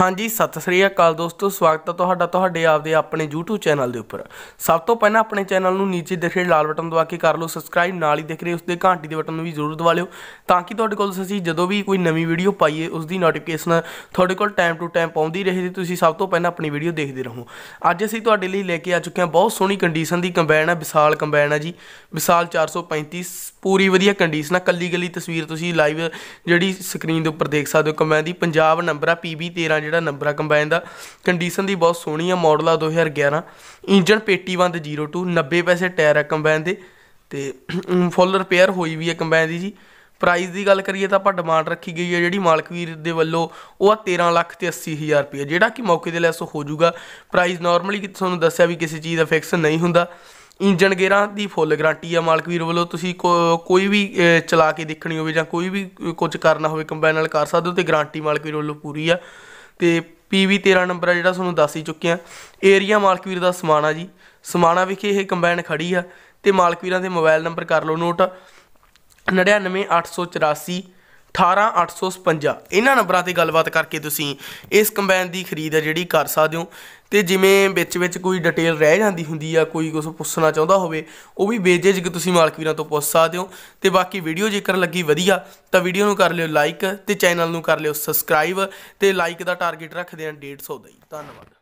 ਹਾਂਜੀ ਸਤਿ ਸ੍ਰੀ ਅਕਾਲ ਦੋਸਤੋ ਸਵਾਗਤ ਹੈ ਤੁਹਾਡਾ ਤੁਹਾਡੇ ਆਪਦੇ ਆਪਣੇ YouTube ਚੈਨਲ ਦੇ ਉੱਪਰ ਸਭ ਤੋਂ ਪਹਿਲਾਂ ਆਪਣੇ ਚੈਨਲ ਨੂੰ ਨੀਚੇ ਦਿਖੇ ਲਾਲ ਬਟਨ ਦਬਾ ਕੇ ਕਰ ਲਓ ਸਬਸਕ੍ਰਾਈਬ ਨਾਲ ਹੀ ਦਿਖ ਰਹੇ ਉਸ ਦੇ ਘੰਟੀ ਦੇ ਬਟਨ ਨੂੰ ਵੀ ਜ਼ਰੂਰ ਦਬਾ ਲਿਓ ਤਾਂ ਕਿ ਤੁਹਾਡੇ ਕੋਲ ਅਸੀਂ ਜਦੋਂ ਵੀ ਕੋਈ ਨਵੀਂ ਵੀਡੀਓ ਪਾਈਏ ਉਸ ਦੀ ਨੋਟੀਫਿਕੇਸ਼ਨ ਤੁਹਾਡੇ ਕੋਲ ਟਾਈਮ ਟੂ ਟਾਈਮ ਪਹੁੰਚਦੀ ਰਹੇ ਤੇ ਤੁਸੀਂ ਸਭ ਤੋਂ ਪਹਿਲਾਂ ਆਪਣੀ ਵੀਡੀਓ ਦੇਖਦੇ ਰਹੋ ਅੱਜ ਅਸੀਂ ਤੁਹਾਡੇ ਲਈ ਲੈ ਕੇ ਆ ਚੁੱਕੇ ਹਾਂ ਬਹੁਤ ਸੋਹਣੀ ਕੰਡੀਸ਼ਨ ਦੀ ਕੰਬਾਈਨ ਹੈ ਵਿਸਾਲ ਕੰਬਾਈਨ ਹੈ ਜੀ ਵਿਸਾਲ 435 ਪੂਰੀ ਵਧੀਆ ਕੰਡੀਸ਼ਨ ਆ ਕੱਲੀ ਕੱਲੀ ਤਸਵੀਰ ਤੁਸੀਂ ਲਾਈਵ ਜਿਹੜੀ ਸਕਰੀਨ ਦੇ ਉੱਪਰ ਦੇਖ ਸਕਦੇ ਹੋ ਕੰਬਾਈਨ ਦੀ ਪੰਜਾਬ ਨੰਬਰ ਆ PB13 ਜਿਹੜਾ ਨੰਬਰ ਆ ਕੰਬਾਈਨ ਦਾ ਕੰਡੀਸ਼ਨ ਦੀ ਬਹੁਤ ਸੋਹਣੀ ਆ ਮਾਡਲ ਆ 2011 ਇੰਜਨ ਪੇਟੀ ਬੰਦ 02 90 ਪੈਸੇ ਟਾਇਰ ਆ ਕੰਬਾਈਨ ਦੇ ਤੇ ਫੁੱਲ ਰਿਪੇਅਰ ਹੋਈ ਵੀ ਆ ਕੰਬਾਈਨ ਦੀ ਜੀ ਪ੍ਰਾਈਸ ਦੀ ਗੱਲ ਕਰੀਏ ਤਾਂ ਆਪਾਂ ਡਿਮਾਂਡ ਰੱਖੀ ਗਈ ਹੈ ਜਿਹੜੀ ਮਾਲਕ ਵੀਰ ਦੇ ਵੱਲੋਂ ਉਹ ਆ 13 ਲੱਖ ਤੇ 80 ਹਜ਼ਾਰ ਰੁਪਏ ਜਿਹੜਾ ਕਿ ਮੌਕੇ ਦੇ ਲੈਸ ਹੋ ਜਾਊਗਾ ਪ੍ਰਾਈਸ ਨਾਰਮਲੀ ਕਿ ਤੁਹਾਨੂੰ ਦੱਸਿਆ ਵੀ ਕਿਸੇ ਚੀਜ਼ ਦਾ ਫਿਕਸ ਨਹੀਂ ਹੁੰਦਾ ਇੰਜਨ ਗੇਰਾਂ ਦੀ ਫੁੱਲ ਗਾਰੰਟੀ ਆ ਮਾਲਕ ਵੀਰ ਵੱਲੋਂ ਤੁਸੀਂ ਕੋਈ ਵੀ ਚਲਾ ਕੇ ਦੇਖਣੀ ਹੋਵੇ ਜਾਂ ਕੋਈ ਵੀ ਕੁਝ ਕਰਨਾ ਹੋਵੇ ਕੰਬਾਈਨ ਨਾਲ ਕਰ ਸਕਦੇ ਹੋ ਤੇ ਗਾਰੰਟੀ ਮਾਲਕ ਵੀਰ ਵੱਲੋਂ ਪੂਰੀ ਆ ਤੇ ਪੀਵੀ 13 ਨੰਬਰ ਆ ਜਿਹੜਾ ਤੁਹਾਨੂੰ ਦੱਸ ਹੀ ਚੁੱਕਿਆ ਏਰੀਆ ਮਾਲਕ ਵੀਰ ਦਾ ਸਮਾਣਾ ਜੀ ਸਮਾਣਾ ਵਿਖੇ ਇਹ ਕੰਬਾਈਨ ਖੜੀ ਆ ਤੇ ਮਾਲਕ ਵੀਰਾਂ ਦੇ ਮੋਬਾਈਲ ਨੰਬਰ ਕਰ ਲਓ ਨੋਟ 99884 18855 ਇਹਨਾਂ ਨੰਬਰਾਂ ਤੇ ਗੱਲਬਾਤ ਕਰਕੇ ਤੁਸੀਂ ਇਸ ਕੰਬਾਈਨ ਦੀ ਖਰੀਦ ਹੈ ਜਿਹੜੀ ਕਰ ਸਕਦੇ ਹੋ ਤੇ ਜਿਵੇਂ ਵਿੱਚ ਵਿੱਚ ਕੋਈ ਡਿਟੇਲ ਰਹਿ ਜਾਂਦੀ ਹੁੰਦੀ ਆ ਕੋਈ ਕੁਝ ਪੁੱਛਣਾ ਚਾਹੁੰਦਾ ਹੋਵੇ ਉਹ ਵੀ ਬੇਝਿਜਕ ਤੁਸੀਂ ਮਾਲਕ ਵੀਰਾਂ ਤੋਂ ਪੁੱਛ ਸਕਦੇ ਹੋ ਤੇ ਬਾਕੀ ਵੀਡੀਓ ਜੇਕਰ ਲੱਗੀ ਵਧੀਆ ਤਾਂ ਵੀਡੀਓ ਨੂੰ ਕਰ ਲਿਓ ਲਾਈਕ ਤੇ ਚੈਨਲ ਨੂੰ ਕਰ ਲਿਓ ਸਬਸਕ੍ਰਾਈਬ ਤੇ ਲਾਈਕ ਦਾ ਟਾਰਗੇਟ ਰੱਖਦੇ ਹਾਂ 150 ਦਾ ਹੀ ਧੰਨਵਾਦ